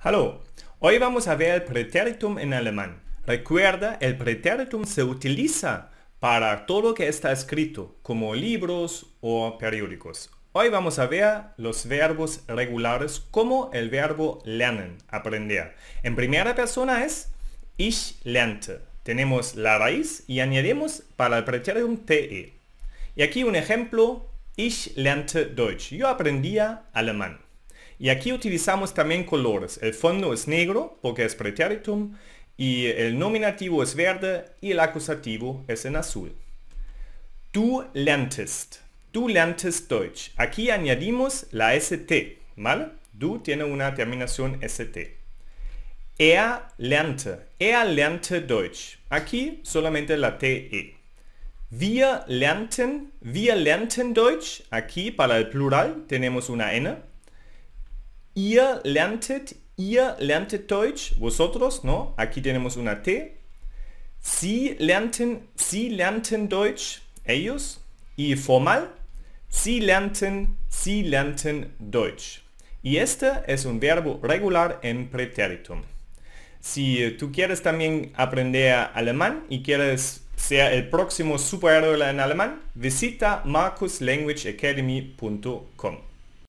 Hallo, hoy vamos a ver el pretéritum en alemán. Recuerda, el pretéritum se utiliza para todo lo que está escrito, como libros o periódicos. Hoy vamos a ver los verbos regulares como el verbo lernen, aprender. En primera persona es ich lernte. Tenemos la raíz y añadimos para el pretérito te. Y aquí un ejemplo, ich lernte Deutsch. Yo aprendía alemán. Y aquí utilizamos también colores. El fondo es negro porque es pretéritum y el nominativo es verde y el acusativo es en azul. Du lerntest. Du lerntest Deutsch. Aquí añadimos la ST, ¿vale? Du tiene una terminación ST. Er lernte. Er lernte Deutsch. Aquí solamente la TE. Wir lernten. Wir lernten Deutsch. Aquí para el plural tenemos una N. Ihr lerntet, ihr lerntet Deutsch, vosotros, ¿no? Aquí tenemos una T. Sie lernten, sie lernten Deutsch, ellos. Y formal, sie lernten, sie lernten Deutsch. Y este es un verbo regular en pretérito. Si tú quieres también aprender alemán y quieres ser el próximo superhéroe en alemán, visita marcuslanguageacademy.com.